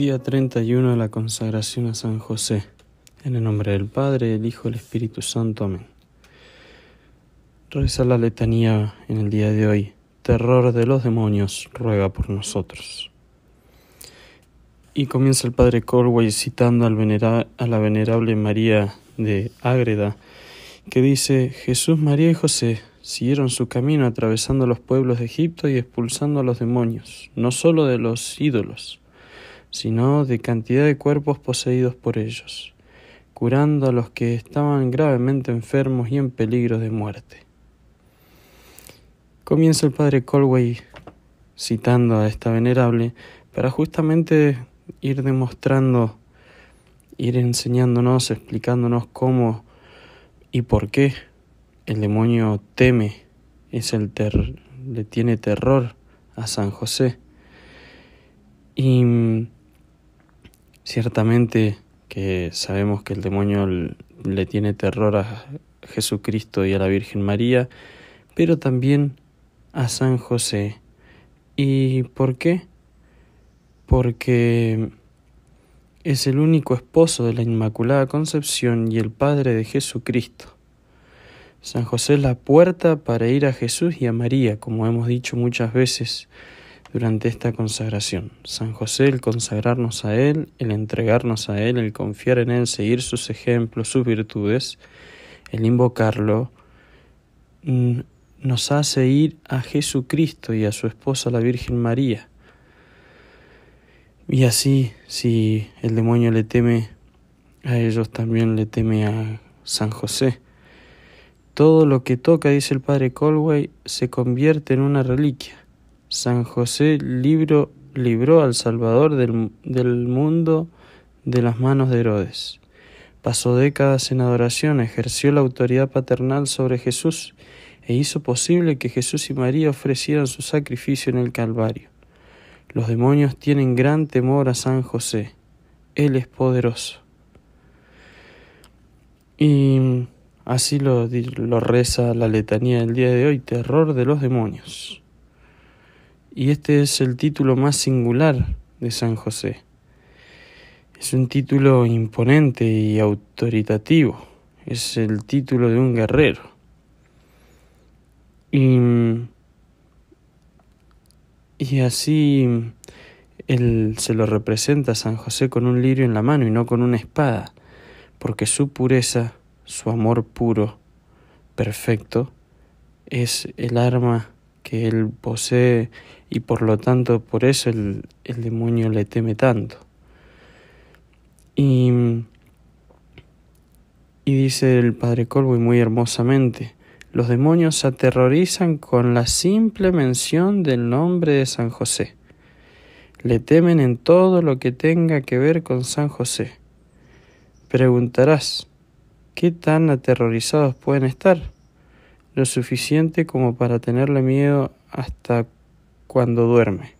Día 31 de la consagración a San José. En el nombre del Padre, el Hijo y el Espíritu Santo. Amén. Reza la letanía en el día de hoy. Terror de los demonios, ruega por nosotros. Y comienza el Padre Colway citando a la venerable María de Ágreda, que dice, Jesús, María y José siguieron su camino atravesando los pueblos de Egipto y expulsando a los demonios, no solo de los ídolos, sino de cantidad de cuerpos poseídos por ellos, curando a los que estaban gravemente enfermos y en peligro de muerte. Comienza el padre Colway citando a esta venerable para justamente ir demostrando, ir enseñándonos, explicándonos cómo y por qué el demonio teme, es el le tiene terror a San José. Y mm, Ciertamente que sabemos que el demonio le tiene terror a Jesucristo y a la Virgen María, pero también a San José. ¿Y por qué? Porque es el único esposo de la Inmaculada Concepción y el Padre de Jesucristo. San José es la puerta para ir a Jesús y a María, como hemos dicho muchas veces durante esta consagración. San José, el consagrarnos a Él, el entregarnos a Él, el confiar en Él, seguir sus ejemplos, sus virtudes, el invocarlo, mm, nos hace ir a Jesucristo y a su esposa la Virgen María. Y así, si el demonio le teme a ellos, también le teme a San José. Todo lo que toca, dice el padre Colway, se convierte en una reliquia. San José libró al Salvador del, mundo de las manos de Herodes. Pasó décadas en adoración, ejerció la autoridad paternal sobre Jesús e hizo posible que Jesús y María ofrecieran su sacrificio en el Calvario. Los demonios tienen gran temor a San José. Él es poderoso. Y así lo reza la letanía del día de hoy, terror de los demonios y este es el título más singular de San José. Es un título imponente y autoritativo, es el título de un guerrero. Y, así él se lo representa a San José con un lirio en la mano y no con una espada, porque su pureza, su amor puro, perfecto, es el arma que él posee y por lo tanto por eso el, demonio le teme tanto. Y, y dice el padre Colby muy hermosamente, los demonios se aterrorizan con la simple mención del nombre de San José. Le temen en todo lo que tenga que ver con San José. Preguntarás, ¿qué tan aterrorizados pueden estar? lo suficiente como para tenerle miedo hasta cuando duerme.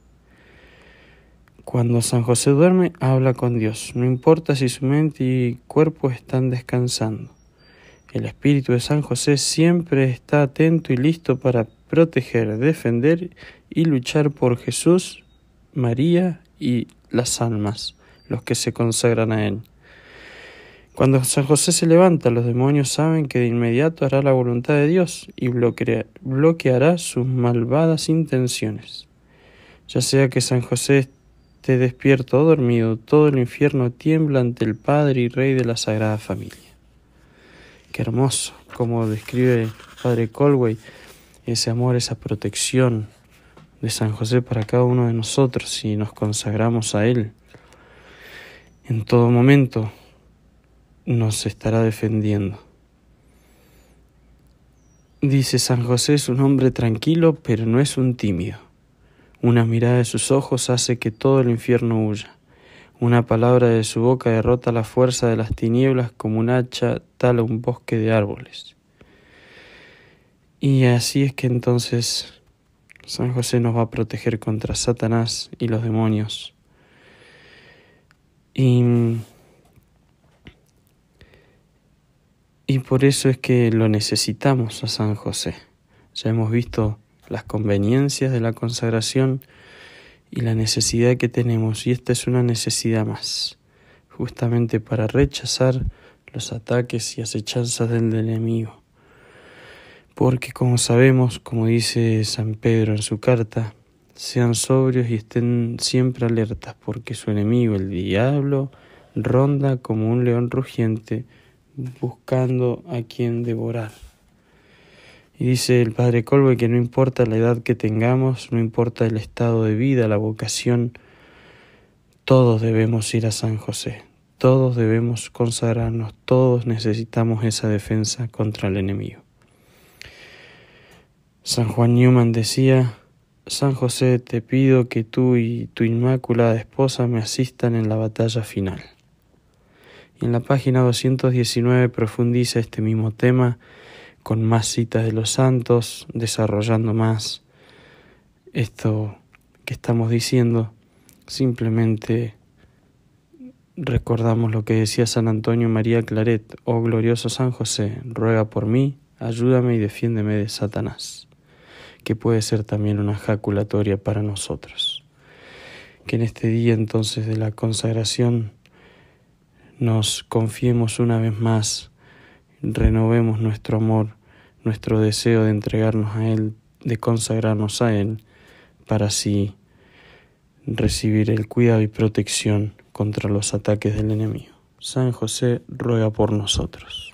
Cuando San José duerme, habla con Dios, no importa si su mente y cuerpo están descansando. El espíritu de San José siempre está atento y listo para proteger, defender y luchar por Jesús, María y las almas, los que se consagran a Él. Cuando San José se levanta, los demonios saben que de inmediato hará la voluntad de Dios y bloqueará sus malvadas intenciones. Ya sea que San José esté despierto o dormido, todo el infierno tiembla ante el Padre y Rey de la Sagrada Familia. Qué hermoso, como describe el Padre Colway, ese amor, esa protección de San José para cada uno de nosotros si nos consagramos a Él en todo momento nos estará defendiendo. Dice San José es un hombre tranquilo, pero no es un tímido. Una mirada de sus ojos hace que todo el infierno huya. Una palabra de su boca derrota la fuerza de las tinieblas como un hacha tala un bosque de árboles. Y así es que entonces San José nos va a proteger contra Satanás y los demonios. Y Y por eso es que lo necesitamos a San José. Ya hemos visto las conveniencias de la consagración y la necesidad que tenemos, y esta es una necesidad más, justamente para rechazar los ataques y acechanzas del enemigo. Porque como sabemos, como dice San Pedro en su carta, sean sobrios y estén siempre alertas, porque su enemigo, el diablo, ronda como un león rugiente, buscando a quien devorar. Y dice el padre Colbe que no importa la edad que tengamos, no importa el estado de vida, la vocación, todos debemos ir a San José, todos debemos consagrarnos, todos necesitamos esa defensa contra el enemigo. San Juan Newman decía, San José, te pido que tú y tu inmaculada esposa me asistan en la batalla final en la página 219 profundiza este mismo tema con más citas de los santos, desarrollando más esto que estamos diciendo. Simplemente recordamos lo que decía San Antonio María Claret, oh glorioso San José, ruega por mí, ayúdame y defiéndeme de Satanás, que puede ser también una jaculatoria para nosotros. Que en este día entonces de la consagración nos confiemos una vez más, renovemos nuestro amor, nuestro deseo de entregarnos a Él, de consagrarnos a Él, para así recibir el cuidado y protección contra los ataques del enemigo. San José ruega por nosotros.